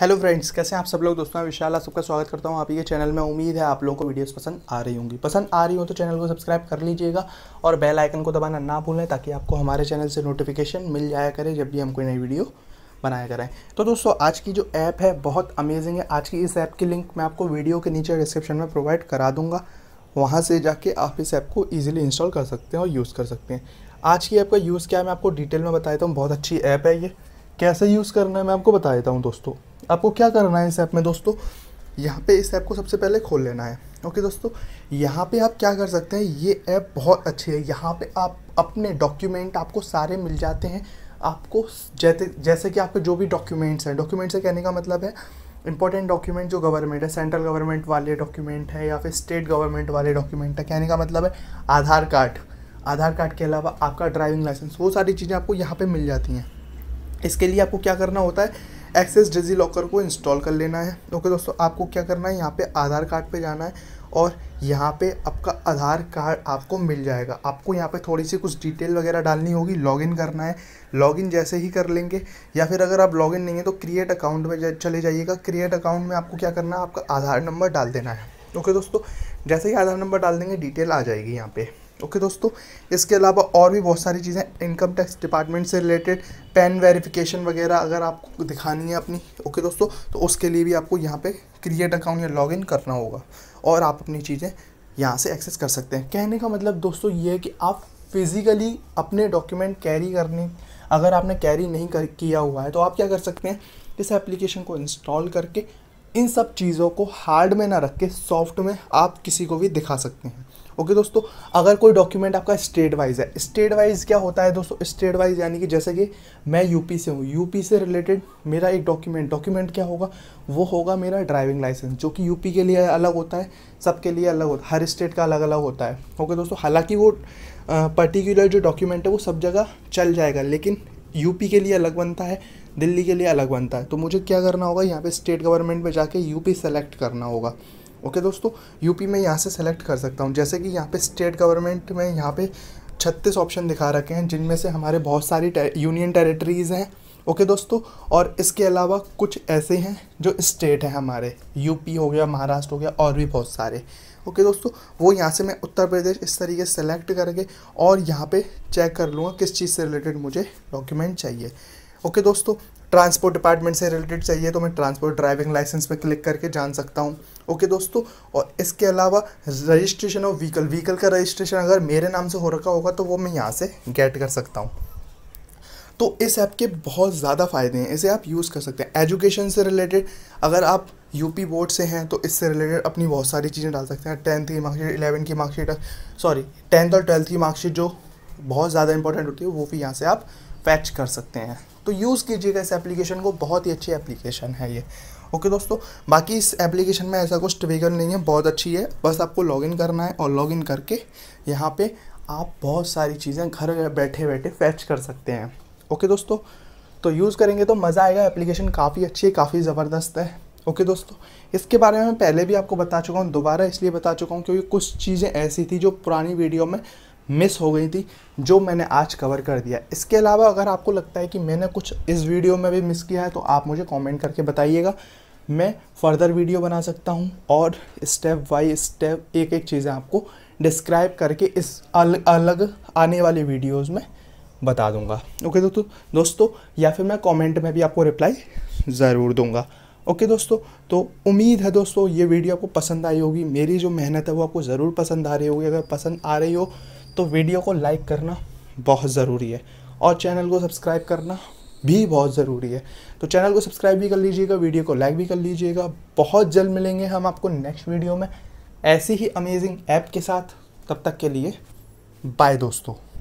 hello friends कैसे हैं आप सब लोग दोस्तों मैं विशाल आप सबका स्वागत करता हूं आप ही के चैनल में उम्मीद है आप लोगों को वीडियोस पसंद आ रही होंगी पसंद आ रही हो तो चैनल को सब्सक्राइब कर लीजिएगा और बेल आइकन को दबाना ना भूलें ताकि आपको हमारे चैनल से नोटिफिकेशन मिल जाया करे जब भी हम कोई नई वीडियो बनाया करें तो दोस्तों आज की जो ऐप है बहुत अमेजिंग है आज की इस ऐप की लिंक मैं आपको वीडियो के नीचे डिस्क्रिप्शन में प्रोवाइड करा दूँगा वहाँ से जाके आप इस ऐप को ईजिली इंस्टॉल कर सकते हैं और यूज़ कर सकते हैं आज की ऐप का यूज़ क्या है मैं आपको डिटेल में बता देता हूँ बहुत अच्छी ऐप है ये कैसे यूज़ करना है मैं आपको बता देता हूँ दोस्तों आपको क्या करना है इस ऐप में दोस्तों यहाँ पे इस ऐप को सबसे पहले खोल लेना है ओके दोस्तों यहाँ पे आप क्या कर सकते हैं ये ऐप बहुत अच्छी है यहाँ पे आप अपने डॉक्यूमेंट आपको सारे मिल जाते हैं आपको जैसे जैसे कि आपके जो भी डॉक्यूमेंट्स हैं डॉक्यूमेंट्स से कहने का मतलब है इंपॉर्टेंट डॉक्यूमेंट जो गवर्नमेंट है सेंट्रल गवर्नमेंट वाले डॉक्यूमेंट है या फिर स्टेट गवर्नमेंट वाले डॉक्यूमेंट है कहने का मतलब है आधार कार्ड आधार कार्ड के अलावा आपका ड्राइविंग लाइसेंस वो सारी चीज़ें आपको यहाँ पर मिल जाती हैं इसके लिए आपको क्या करना होता है एक्सेस डिजी लॉकर को इंस्टॉल कर लेना है ओके दोस्तों आपको क्या करना है यहाँ पे आधार कार्ड पे जाना है और यहाँ पे आपका आधार कार्ड आपको मिल जाएगा आपको यहाँ पे थोड़ी सी कुछ डिटेल वगैरह डालनी होगी लॉगिन करना है लॉगिन जैसे ही कर लेंगे या फिर अगर आप लॉगिन नहीं है तो क्रिएट अकाउंट में चले जाइएगा क्रिएट अकाउंट में आपको क्या करना है आपका आधार नंबर डाल देना है ओके दोस्तों जैसे ही आधार नंबर डाल देंगे डिटेल आ जाएगी यहाँ पर तो ओके दोस्तों इसके अलावा और भी बहुत सारी चीज़ें इनकम टैक्स डिपार्टमेंट से रिलेटेड पेन वेरिफिकेशन वगैरह अगर आपको दिखानी है अपनी ओके दोस्तों तो उसके लिए भी आपको यहाँ पे क्रिएट अकाउंट या लॉगिन करना होगा और आप अपनी चीज़ें यहाँ से एक्सेस कर सकते हैं कहने का मतलब दोस्तों ये है कि आप फिज़िकली अपने डॉक्यूमेंट कैरी करने अगर आपने कैरी नहीं कर किया हुआ है तो आप क्या कर सकते हैं इस एप्लीकेशन को इंस्टॉल करके इन सब चीज़ों को हार्ड में ना रख के सॉफ्ट में आप किसी को भी दिखा सकते हैं ओके दोस्तों अगर कोई डॉक्यूमेंट आपका स्टेट वाइज है स्टेट वाइज क्या होता है दोस्तों स्टेट वाइज यानी कि जैसे कि मैं यूपी से हूँ यूपी से रिलेटेड मेरा एक डॉक्यूमेंट डॉक्यूमेंट क्या होगा वो होगा मेरा ड्राइविंग लाइसेंस जो कि यूपी के लिए अलग होता है सबके लिए अलग होता है हर स्टेट का अलग अलग होता है ओके दोस्तों हालांकि वो पर्टिकुलर जो डॉक्यूमेंट है वो सब जगह चल जाएगा लेकिन यूपी के लिए अलग बनता है दिल्ली के लिए अलग बनता है तो मुझे क्या करना होगा यहाँ पे स्टेट गवर्नमेंट में जाके यूपी सेलेक्ट करना होगा ओके दोस्तों यूपी में यहाँ से सेलेक्ट कर सकता हूँ जैसे कि यहाँ पे स्टेट गवर्नमेंट में यहाँ पे छत्तीस ऑप्शन दिखा रखे हैं जिनमें से हमारे बहुत सारी टे, यूनियन टेरेटरीज हैं ओके दोस्तों और इसके अलावा कुछ ऐसे हैं जो स्टेट हैं हमारे यूपी हो गया महाराष्ट्र हो गया और भी बहुत सारे ओके दोस्तों वो यहाँ से मैं उत्तर प्रदेश इस तरीके सेलेक्ट करके और यहाँ पे चेक कर लूँगा किस चीज़ से रिलेटेड मुझे डॉक्यूमेंट चाहिए ओके दोस्तों ट्रांसपोर्ट डिपार्टमेंट से रिलेटेड चाहिए तो मैं ट्रांसपोर्ट ड्राइविंग लाइसेंस पे क्लिक करके जान सकता हूँ ओके दोस्तों और इसके अलावा रजिस्ट्रेशन ऑफ व्हीकल व्हीकल का रजिस्ट्रेशन अगर मेरे नाम से हो रखा होगा तो वो मैं यहाँ से गेट कर सकता हूँ तो इस ऐप के बहुत ज़्यादा फ़ायदे हैं इसे आप यूज़ कर सकते हैं एजुकेशन से रिलेटेड अगर आप यूपी बोर्ड से हैं तो इससे रिलेटेड अपनी बहुत सारी चीज़ें डाल सकते हैं टेंथ की मार्कशीट इलेवन की मार्कशीट सॉरी टेंथ और ट्वेल्थ की मार्कशीट जो बहुत ज़्यादा इंपॉर्टेंट होती है वो भी यहाँ से आप फैच कर सकते हैं तो यूज़ कीजिएगा इस एप्लीकेशन को बहुत ही अच्छी एप्लीकेशन है ये ओके okay, दोस्तों बाकी इस एप्लीकेशन में ऐसा कुछ ट्रिगर नहीं है बहुत अच्छी है बस आपको लॉगिन करना है और लॉगिन करके यहाँ पे आप बहुत सारी चीज़ें घर बैठे बैठे फैच कर सकते हैं ओके okay, दोस्तों तो यूज़ करेंगे तो मज़ा आएगा एप्लीकेशन काफ़ी अच्छी है काफ़ी ज़बरदस्त है ओके okay, दोस्तों इसके बारे में मैं पहले भी आपको बता चुका हूँ दोबारा इसलिए बता चुका हूँ क्योंकि कुछ चीज़ें ऐसी थी जो पुरानी वीडियो में मिस हो गई थी जो मैंने आज कवर कर दिया इसके अलावा अगर आपको लगता है कि मैंने कुछ इस वीडियो में भी मिस किया है तो आप मुझे कमेंट करके बताइएगा मैं फर्दर वीडियो बना सकता हूँ और स्टेप बाई स्टेप एक एक चीज़ें आपको डिस्क्राइब करके इस अल, अलग आने वाली वीडियोज़ में बता दूंगा ओके दोस्तों दोस्तों या फिर मैं कमेंट में भी आपको रिप्लाई ज़रूर दूंगा ओके दोस्तों तो उम्मीद है दोस्तों ये वीडियो आपको पसंद आई होगी मेरी जो मेहनत है वो आपको ज़रूर पसंद आ रही होगी अगर पसंद आ रही हो तो वीडियो को लाइक करना बहुत ज़रूरी है और चैनल को सब्सक्राइब करना भी बहुत ज़रूरी है तो चैनल को सब्सक्राइब भी कर लीजिएगा वीडियो को लाइक भी कर लीजिएगा बहुत जल्द मिलेंगे हम आपको नेक्स्ट वीडियो में ऐसी ही अमेजिंग ऐप के साथ तब तक के लिए बाय दोस्तों